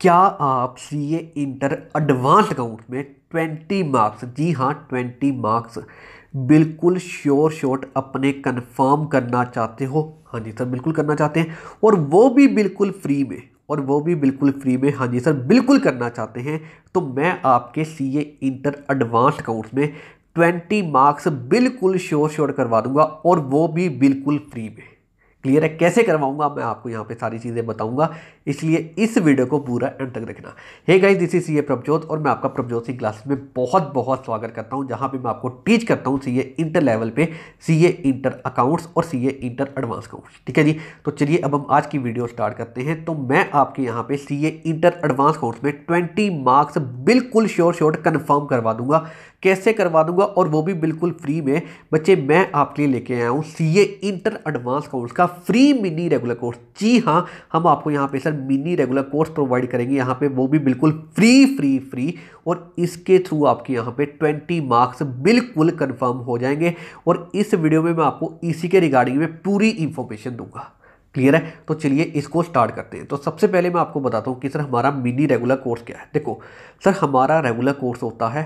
क्या आप C A inter advance account में ट्वेंटी मार्क्स जी हाँ ट्वेंटी मार्क्स बिल्कुल श्योर शॉट अपने कंफर्म करना चाहते हो हाँ जी सर बिल्कुल करना चाहते हैं और वो भी बिल्कुल फ्री में और वो भी बिल्कुल फ्री में हाँ जी सर बिल्कुल करना चाहते हैं तो मैं आपके C A inter advance accounts में ट्वेंटी मार्क्स बिल्कुल श्योर श्योर करवा दूंगा और वो भी बिल्कुल फ्री में क्लियर है कैसे करवाऊंगा मैं आपको यहाँ पे सारी चीज़ें बताऊंगा इसलिए इस वीडियो को पूरा एंड तक देखना हे गाइस दिस इज ये प्रभजोत और मैं आपका प्रभजोत सिंह क्लासेस में बहुत बहुत स्वागत करता हूँ जहाँ पे मैं आपको टीच करता हूँ सी इंटर लेवल पे सी इंटर अकाउंट्स और सी इंटर एडवांस अकाउंट्स ठीक है जी तो चलिए अब हम आज की वीडियो स्टार्ट करते हैं तो मैं आपके यहाँ पे सी इंटर एडवांस अकाउंट्स में ट्वेंटी मार्क्स बिल्कुल श्योर श्योर कन्फर्म करवा दूंगा कैसे करवा दूंगा और वो भी बिल्कुल फ्री में बच्चे मैं आपके लिए लेके आया हूँ सी इंटर एडवांस अकाउंट्स का फ्री मिनी रेगुलर कोर्स जी हाँ हम आपको यहाँ पे sir mini regular course provide करेंगे यहाँ पे वो भी बिल्कुल फ्री फ्री फ्री और इसके थ्रू आपके यहाँ पे 20 मार्क्स बिल्कुल कंफर्म हो जाएंगे और इस वीडियो में मैं आपको इसी के रिगार्डिंग में पूरी इन्फॉर्मेशन दूंगा क्लियर है तो चलिए इसको स्टार्ट करते हैं तो सबसे पहले मैं आपको बताता हूँ कि सर हमारा मिनी रेगुलर कोर्स क्या है देखो सर हमारा रेगुलर कोर्स होता है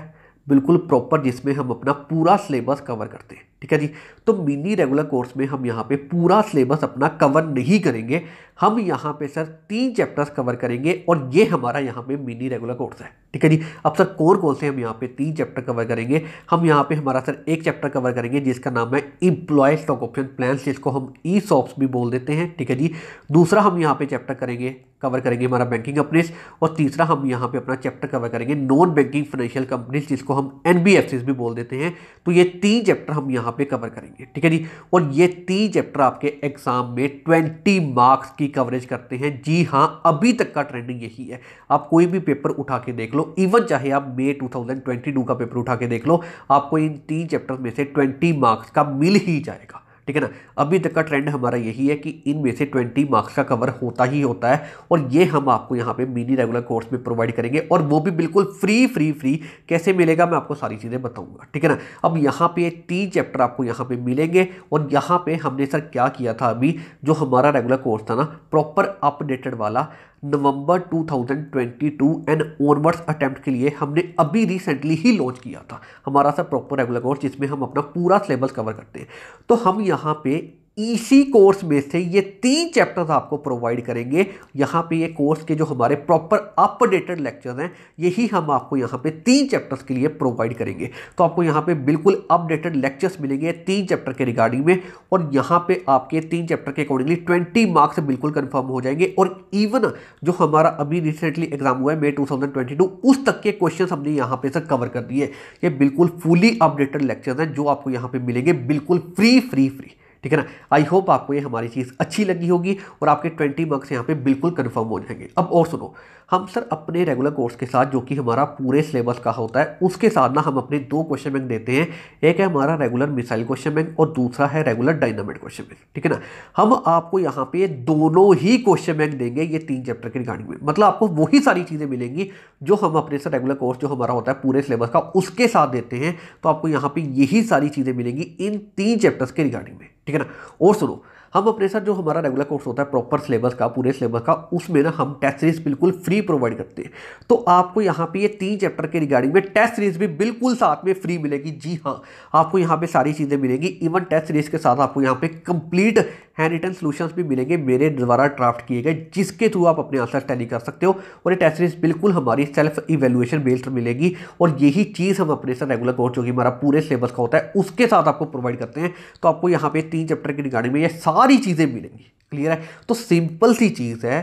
बिल्कुल प्रॉपर जिसमें हम अपना पूरा सिलेबस कवर करते हैं ठीक है जी तो मिनी रेगुलर कोर्स में हम यहाँ पे पूरा सिलेबस अपना कवर नहीं करेंगे हम यहाँ पे सर तीन चैप्टर्स कवर करेंगे और ये हमारा यहाँ पे मिनी रेगुलर कोर्स है ठीक है जी अब सर कौन कौन से हम यहाँ पे तीन चैप्टर कवर करेंगे हम यहाँ पे हमारा सर एक चैप्टर कवर करेंगे जिसका नाम है इम्प्लॉय स्टॉक ऑप्शन प्लान जिसको हम ई सॉप्स भी बोल देते हैं ठीक है जी दूसरा हम यहाँ पे चैप्टर करेंगे कवर करेंगे हमारा बैंकिंग कंपनीज और तीसरा हम यहाँ पे अपना चैप्टर कवर करेंगे नॉन बैंकिंग फाइनेंशियल कंपनीज जिसको हम एन भी बोल देते हैं तो ये तीन चैप्टर हम यहाँ पे कवर करेंगे ठीक है जी और ये तीन चैप्टर आपके एग्जाम में ट्वेंटी मार्क्स की कवरेज करते हैं जी हाँ अभी तक का ट्रेंडिंग यही है आप कोई भी पेपर उठा के देख लो इवन चाहे आप मे 2022 का पेपर उठा के देख लो आपको इन तीन चैप्टर में से 20 मार्क्स का मिल ही जाएगा ठीक है ना अभी तक का ट्रेंड हमारा यही है कि इनमें से 20 मार्क्स का कवर होता ही होता है और ये हम आपको यहाँ पे मिनी रेगुलर कोर्स में प्रोवाइड करेंगे और वो भी बिल्कुल फ्री फ्री फ्री कैसे मिलेगा मैं आपको सारी चीज़ें बताऊँगा ठीक है ना अब यहाँ पे तीन चैप्टर आपको यहाँ पर मिलेंगे और यहाँ पर हमने सर क्या किया था अभी जो हमारा रेगुलर कोर्स था ना प्रॉपर अपडेटेड वाला नवंबर 2022 एंड ओनवर्ड्स अटैम्प्ट के लिए हमने अभी रिसेंटली ही लॉन्च किया था हमारा सा प्रॉपर रेगुलर कोर्स जिसमें हम अपना पूरा सिलेबस कवर करते हैं तो हम यहाँ पे इसी कोर्स में से ये तीन चैप्टर्स आपको प्रोवाइड करेंगे यहाँ पे ये कोर्स के जो हमारे प्रॉपर अपडेटेड लेक्चर्स हैं यही हम आपको यहाँ पे तीन चैप्टर्स के लिए प्रोवाइड करेंगे तो आपको यहाँ पे बिल्कुल अपडेटेड लेक्चर्स मिलेंगे तीन चैप्टर के रिगार्डिंग में और यहाँ पे आपके तीन चैप्टर के अकॉर्डिंगली ट्वेंटी मार्क्स बिल्कुल कन्फर्म हो जाएंगे और इवन जो हमारा अभी रिसेंटली एग्जाम हुआ है मे टू उस तक के क्वेश्चन हमने यहाँ पे से कवर कर दिए ये बिल्कुल फुली अपडेटेड लेक्चर्स हैं जो आपको यहाँ पर मिलेंगे बिल्कुल फ्री फ्री फ्री ठीक है ना आई होप आपको ये हमारी चीज़ अच्छी लगी होगी और आपके ट्वेंटी मार्क्स यहाँ पे बिल्कुल कन्फर्म हो जाएंगे अब और सुनो हम सर अपने रेगुलर कोर्स के साथ जो कि हमारा पूरे सिलेबस का होता है उसके साथ ना हम अपने दो क्वेश्चन बैंक देते हैं एक है हमारा रेगुलर मिसाइल क्वेश्चन बैंक और दूसरा है रेगुलर डायनामिक क्वेश्चन बैंक ठीक है ना हम आपको यहाँ पे दोनों ही क्वेश्चन बैंक देंगे ये तीन चैप्टर के रिगार्डिंग में मतलब आपको वही सारी चीज़ें मिलेंगी जो हम अपने सर रेगुलर कोर्स जो हमारा होता है पूरे सिलेबस का उसके साथ देते हैं तो आपको यहाँ पर यही सारी चीज़ें मिलेंगी इन तीन चैप्टर्स के रिगार्डिंग में ठीक है ना और सुनो हम अपने सर जो हमारा रेगुलर कोर्स होता है प्रॉपर सिलेबस का पूरे सिलेबस का उसमें ना हम टेस्ट सीरीज बिल्कुल फ्री प्रोवाइड करते हैं तो आपको यहाँ पे ये तीन चैप्टर के रिगार्डिंग में टेस्ट सीरीज भी बिल्कुल साथ में फ्री मिलेगी जी हाँ आपको यहाँ पे सारी चीज़ें मिलेंगी इवन टेस्ट सीरीज के साथ आपको यहाँ पे कंप्लीट हैंड रिटन सोल्यूशन भी मिलेंगे मेरे द्वारा ड्राफ्ट किए गए जिसके थ्रू आप अपने आंसर टैली कर सकते हो और ये टेस्ट सीरीज बिल्कुल हमारी सेल्फ इवेल्युएशन बेस्ड मिलेगी और यही चीज़ हम अपने साथ रेगुलर कोर्स जो कि हमारा पूरे सिलेबस का होता है उसके साथ आपको प्रोवाइड करते हैं तो आपको यहाँ पे तीन चैप्टर की रिगार्डिंग में ये सारी चीज़ें मिलेंगी क्लियर है तो सिंपल सी चीज़ है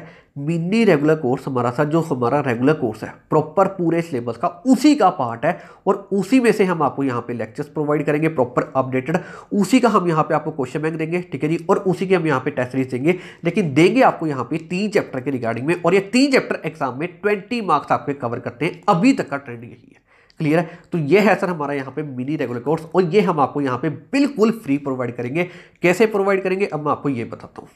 मिनी रेगुलर कोर्स हमारा सा जो हमारा रेगुलर कोर्स है प्रॉपर पूरे सिलेबस का उसी का पार्ट है और उसी में से हम आपको यहाँ पे लेक्चर्स प्रोवाइड करेंगे प्रॉपर अपडेटेड उसी का हम यहाँ पे आपको क्वेश्चन बैंक देंगे ठीक है जी और उसी के हम यहाँ पे टेस्ट सीरीज देंगे लेकिन देंगे आपको यहाँ पे तीन चैप्टर के रिगार्डिंग में और ये तीन चैप्टर एग्जाम में ट्वेंटी मार्क्स आपके कवर करते हैं अभी तक का ट्रेंड यही है क्लियर है तो ये है सर हमारा यहाँ पे मिनी रेगुलर कोर्स और ये हम आपको यहाँ पे बिल्कुल फ्री प्रोवाइड करेंगे कैसे प्रोवाइड करेंगे अब मैं आपको ये बताता हूँ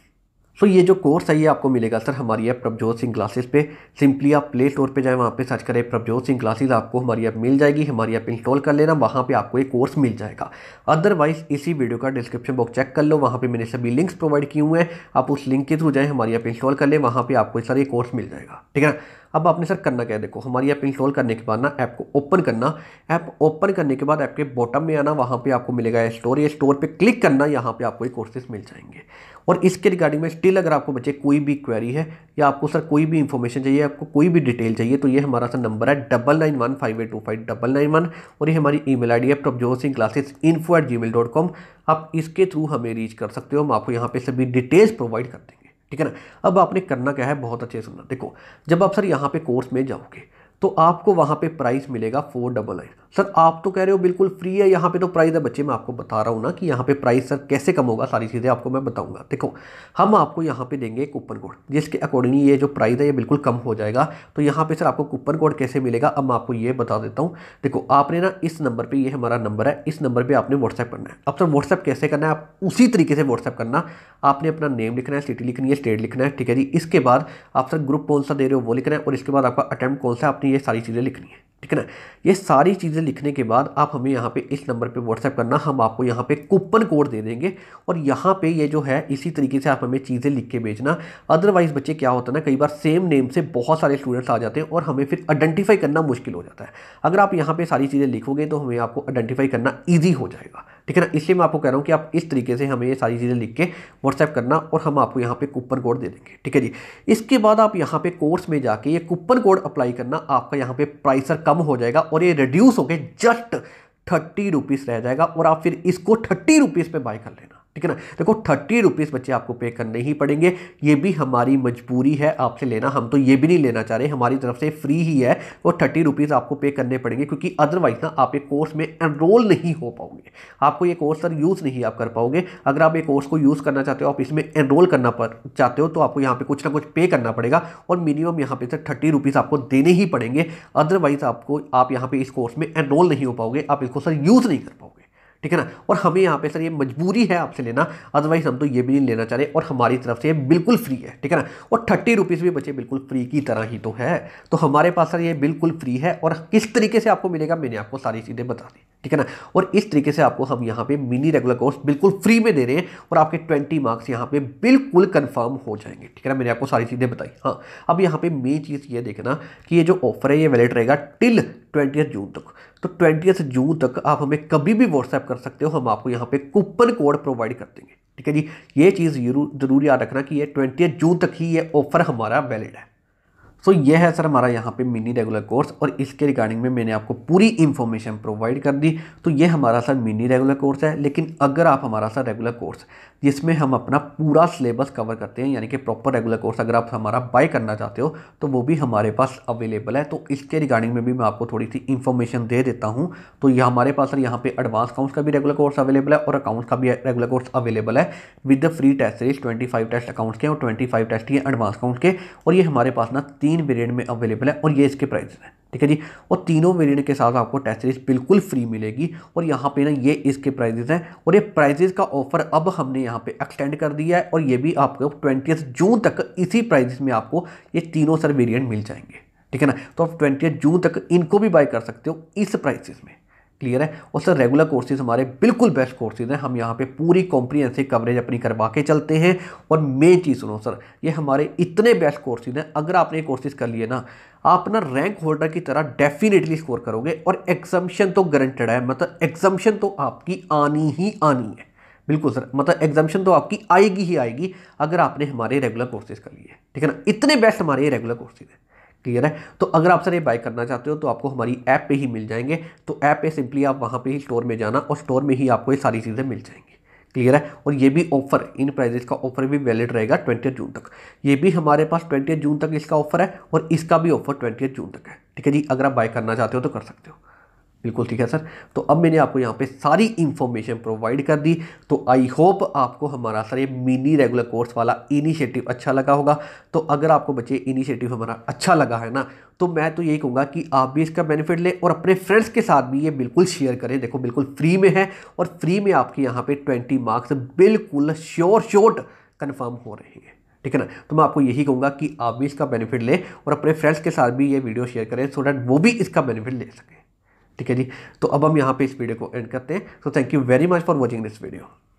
सो ये जो कोर्स है ये आपको मिलेगा सर हमारी ऐप प्रभजोत सिंह क्लासेस पे सिंपली आप प्ले स्टोर पे जाएं वहाँ पे सर्च करें प्रभजोत सिंह क्लासेस आपको हमारी ऐप मिल जाएगी हमारी ऐप इंस्टॉल कर लेना वहाँ पे आपको ये कोर्स मिल जाएगा अदरवाइज इसी वीडियो का डिस्क्रिप्शन बॉक्स चेक कर लो वहाँ पर मैंने सभी लिंक्स प्रोवाइड किए हुए हैं आप उस लिंक के थ्रू जाएँ हमारी ऐप इंस्टॉल कर लें वहाँ पर आपको सर ये कोर्स मिल जाएगा ठीक है अब आपने सर करना क्या है देखो हमारी ऐप इंस्टॉल करने के बाद ना ऐप को ओपन करना ऐप ओपन करने के बाद ऐप के बॉटम में आना वहाँ पे आपको मिलेगा स्टोर या स्टोर पे क्लिक करना यहाँ पे आपको ये कोर्सेज मिल जाएंगे और इसके रिगार्डिंग में स्टिल अगर आपको बच्चे कोई भी क्वेरी है या आपको सर कोई भी इंफॉर्मेशन चाहिए आपको कोई भी डिटेल चाहिए तो ये हमारा सर नंबर है double nine one five eight two five double nine one और ये हमारी ई मेल आई डी है Prabhjot Singh classes info at G mail dot com आप इसके थ्रू हमें रीच कर सकते हो हम आपको यहाँ पे सभी डिटेल्स प्रोवाइड कर देंगे ठीक है ना अब आपने करना क्या है बहुत अच्छे सुनना देखो जब आप सर यहाँ पे कोर्स में जाओगे तो आपको वहाँ पे प्राइस मिलेगा फोर डबल नाइन सर आप तो कह रहे हो बिल्कुल फ्री है यहाँ पे तो प्राइस है बच्चे मैं आपको बता रहा हूँ ना कि यहाँ पे प्राइस सर कैसे कम होगा सारी चीज़ें आपको मैं बताऊँगा देखो हम आपको यहाँ पे देंगे कूपन कोड जिसके अकॉर्डिंगली ये जो प्राइस है ये बिल्कुल कम हो जाएगा तो यहाँ पे सर आपको कूपन कोड कैसे मिलेगा अब मैं आपको ये बता देता हूँ देखो आपने ना इस नंबर पर ये हमारा नंबर है इस नंबर पर आपने व्हाट्सएप करना है अब सर व्हाट्सएप कैसे करना है आप उसी तरीके से व्हाट्सएप करना आपने अपना नेम लिखना है सिटी लिखनी है स्टेट लिखना है ठीक है जी इसके बाद आप सर ग्रुप कौन सा दे रहे हो वो लिखना है और इसके बाद आपका अटैम्प्ट कौन सा आपने ये सारी चीज़ें लिखनी है ठीक है ना ये सारी चीज़ें लिखने के बाद आप हमें यहाँ पे इस नंबर पे व्हाट्सएप करना हम आपको यहाँ पे कूपन कोड दे देंगे और यहाँ पे ये जो है इसी तरीके से आप हमें चीज़ें लिख के भेजना अदरवाइज़ बच्चे क्या होता है ना कई बार सेम नेम से बहुत सारे स्टूडेंट्स आ जाते हैं और हमें फिर आइडेंटिफाई करना मुश्किल हो जाता है अगर आप यहाँ पर सारी चीज़ें लिखोगे तो हमें आपको आइडेंटिफाई करना ईजी हो जाएगा ठीक है ना इसलिए मैं आपको कह रहा हूँ कि आप इस तरीके से हमें ये सारी चीज़ें लिख के व्हाट्सएप करना और हम आपको यहाँ पे कूपन कोड दे देंगे ठीक है जी इसके बाद आप यहाँ पे कोर्स में जाके ये कूपन कोड अप्लाई करना आपका यहाँ पे प्राइसर कम हो जाएगा और ये रिड्यूस होकर जस्ट थर्टी रुपीज़ रह जाएगा और आप फिर इसको थर्टी रुपीज़ पर बाय कर लेना ठीक है ना देखो थर्टी रुपीज़ बच्चे आपको पे करने ही पड़ेंगे ये भी हमारी मजबूरी है आपसे लेना हम तो ये भी नहीं लेना चाह रहे हमारी तरफ से फ्री ही है वो थर्टी रुपीज़ आपको पे करने पड़ेंगे क्योंकि अदरवाइज ना आप एक कोर्स में एनरोल नहीं हो पाओगे आपको ये कोर्स सर यूज़ नहीं आप कर पाओगे अगर आप एक कोर्स को यूज़ करना चाहते हो आप इसमें एनरोल करना चाहते हो तो आपको यहाँ पर कुछ ना कुछ पे करना पड़ेगा और मिनिमम यहाँ पर सर थर्टी रुपीज़ आपको देने ही पड़ेंगे अदरवाइज़ आपको आप यहाँ पर इस कोर्स में एनरोल नहीं हो पाओगे आप इसको सर यूज़ नहीं कर पाओगे ठीक है ना और हमें यहाँ पे सर ये मजबूरी है आपसे लेना अदरवाइज हम तो ये भी नहीं लेना चाह रहे और हमारी तरफ से ये बिल्कुल फ्री है ठीक है ना और थर्टी रुपीज़ भी बचे बिल्कुल फ्री की तरह ही तो है तो हमारे पास सर ये बिल्कुल फ्री है और किस तरीके से आपको मिलेगा मैंने आपको सारी चीज़ें बता दी ठीक है ना और इस तरीके से आपको हम यहाँ पे मिनी रेगुलर कोर्स बिल्कुल फ्री में दे रहे हैं और आपके ट्वेंटी मार्क्स यहाँ पे बिल्कुल कन्फर्म हो जाएंगे ठीक है ना मैंने आपको सारी चीज़ें बताई हाँ अब यहाँ पे मेन चीज़ ये देखना कि ये जो ऑफर है ये वैलिड रहेगा टिल ट्वेंटी जून तक तो ट्वेंटी जून तक आप हमें कभी भी व्हाट्सएप कर सकते हो हम आपको यहाँ पे कूपन कोड प्रोवाइड कर देंगे ठीक है जी ये चीज़ जरूर याद रखना कि ये ट्वेंटी जून तक ही ये ऑफर हमारा वैलिड है सो so, ये है सर हमारा यहाँ पे मिनी रेगुलर कोर्स और इसके रिगार्डिंग में मैंने आपको पूरी इन्फॉर्मेशन प्रोवाइड कर दी तो ये हमारा सर मिनी रेगुलर कोर्स है लेकिन अगर आप हमारा सर रेगुलर कोर्स जिसमें हम अपना पूरा सिलेबस कवर करते हैं यानी कि प्रॉपर रेगुलर कोर्स अगर आप हमारा बाय करना चाहते हो तो वो भी हमारे पास अवेलेबल है तो इसके रिगार्डिंग में भी मैं आपको थोड़ी सी इन्फॉर्मेशन दे देता हूँ तो ये हमारे पास सर यहाँ पे एडवांस अकाउंट्स का भी रेगुलर कोर्स अवेलेबल है और अकाउंट्स का भी रेगुलर कोर्स अवेलेबल है with the free test series twenty test accounts के और ट्वेंटी टेस्ट के एडवांस अकाउंट्स के और ये हमारे पास ना तीन तीन वेरिएंट में अवेलेबल है और ये इसके प्राइस हैं ठीक है जी और तीनों वेरिएंट के साथ आपको टेस्ट सीरीज बिल्कुल फ्री मिलेगी और यहाँ पे ना ये इसके प्राइजेज हैं और ये प्राइजेज का ऑफर अब हमने यहाँ पे एक्सटेंड कर दिया है और ये भी आपको ट्वेंटी जून तक इसी प्राइजेस में आपको ये तीनों सर वेरियंट मिल जाएंगे ठीक है ना तो आप ट्वेंटी जून तक इनको भी बाय कर सकते हो इस प्राइसेस में क्लियर है और सर रेगुलर कोर्सेज हमारे बिल्कुल बेस्ट कोर्सेज हैं हम यहाँ पे पूरी कॉम्प्रीहेंसिव कवरेज अपनी करवा के चलते हैं और मेन चीज़ सुनो सर ये हमारे इतने बेस्ट कोर्सेज हैं अगर आपने ये कोर्सेज कर लिए ना आप ना रैंक होल्डर की तरह डेफिनेटली स्कोर करोगे और एग्जामिशन तो गारंटेड है मतलब एग्जामिशन तो आपकी आनी ही आनी है बिल्कुल सर मतलब एग्जामिशन तो आपकी आएगी ही आएगी अगर आपने हमारे रेगुलर कोर्सेज कर लिए ठीक है ना इतने बेस्ट हमारे ये रेगुलर कोर्सेज क्लियर है तो अगर आप सर ये बाय करना चाहते हो तो आपको हमारी ऐप पे ही मिल जाएंगे तो ऐप पे सिंपली आप वहाँ पे ही स्टोर में जाना और स्टोर में ही आपको ये सारी चीज़ें मिल जाएंगी क्लियर है और ये भी ऑफर इन प्राइजेस का ऑफर भी वैलिड रहेगा ट्वेंटी जून तक ये भी हमारे पास ट्वेंटी जून तक इसका ऑफर है और इसका भी ऑफर ट्वेंटी जून तक है ठीक है जी अगर आप बाय करना चाहते हो तो कर सकते हो बिल्कुल ठीक है सर तो अब मैंने आपको यहाँ पे सारी इन्फॉर्मेशन प्रोवाइड कर दी तो आई होप आपको हमारा सर ये मिनी रेगुलर कोर्स वाला इनिशिएटिव अच्छा लगा होगा तो अगर आपको बच्चे इनिशिएटिव हमारा अच्छा लगा है ना तो मैं तो यही कहूँगा कि आप भी इसका बेनिफिट लें और अपने फ्रेंड्स के साथ भी ये बिल्कुल शेयर करें देखो बिल्कुल फ्री में है और फ्री में आपके यहाँ पर ट्वेंटी मार्क्स बिल्कुल श्योर शोर्ट कन्फर्म हो रहे हैं ठीक है ना तो मैं आपको यही कहूँगा कि आप भी इसका बेनिफिट लें और अपने फ्रेंड्स के साथ भी ये वीडियो शेयर करें सो डैट वो भी इसका बेनिफिट ले सकें ठीक है जी तो अब हम यहाँ पे इस वीडियो को एंड करते हैं so thank you very much for watching this video